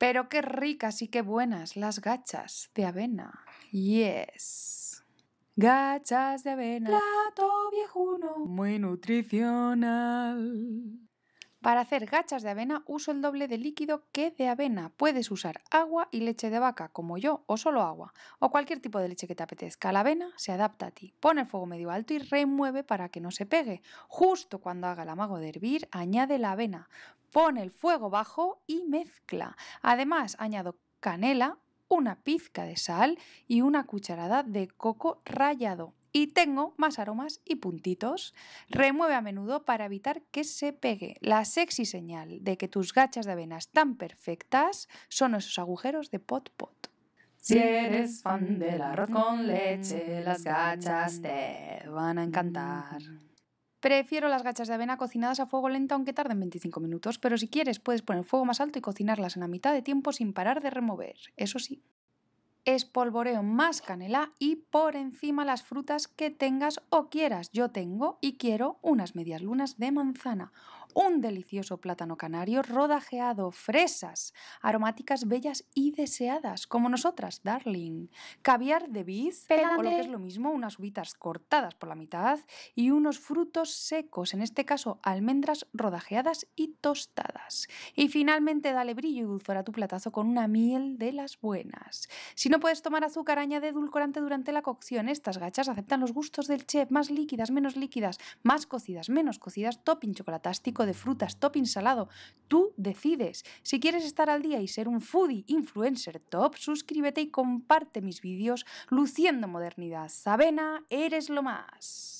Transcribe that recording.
Pero qué ricas y qué buenas las gachas de avena. Yes. Gachas de avena. Plato viejuno. Muy nutricional. Para hacer gachas de avena uso el doble de líquido que de avena. Puedes usar agua y leche de vaca, como yo, o solo agua, o cualquier tipo de leche que te apetezca. La avena se adapta a ti. Pon el fuego medio alto y remueve para que no se pegue. Justo cuando haga el amago de hervir, añade la avena. Pon el fuego bajo y mezcla. Además, añado canela, una pizca de sal y una cucharada de coco rallado y tengo más aromas y puntitos. Remueve a menudo para evitar que se pegue. La sexy señal de que tus gachas de avena están perfectas son esos agujeros de pot pot. Si eres fan del arroz con leche, las gachas te van a encantar. Prefiero las gachas de avena cocinadas a fuego lento aunque tarden 25 minutos, pero si quieres puedes poner fuego más alto y cocinarlas en la mitad de tiempo sin parar de remover, eso sí espolvoreo más canela y por encima las frutas que tengas o quieras. Yo tengo y quiero unas medias lunas de manzana, un delicioso plátano canario rodajeado, fresas, aromáticas bellas y deseadas, como nosotras, darling, caviar de biz, o que es lo mismo, unas uvitas cortadas por la mitad y unos frutos secos, en este caso almendras rodajeadas y tostadas. Y finalmente dale brillo y dulzura a tu platazo con una miel de las buenas. Si no puedes tomar azúcar, añade edulcorante durante la cocción. Estas gachas aceptan los gustos del chef, más líquidas, menos líquidas, más cocidas, menos cocidas, topping chocolatástico de frutas, topping salado. Tú decides. Si quieres estar al día y ser un foodie influencer top, suscríbete y comparte mis vídeos luciendo modernidad. Sabena, eres lo más.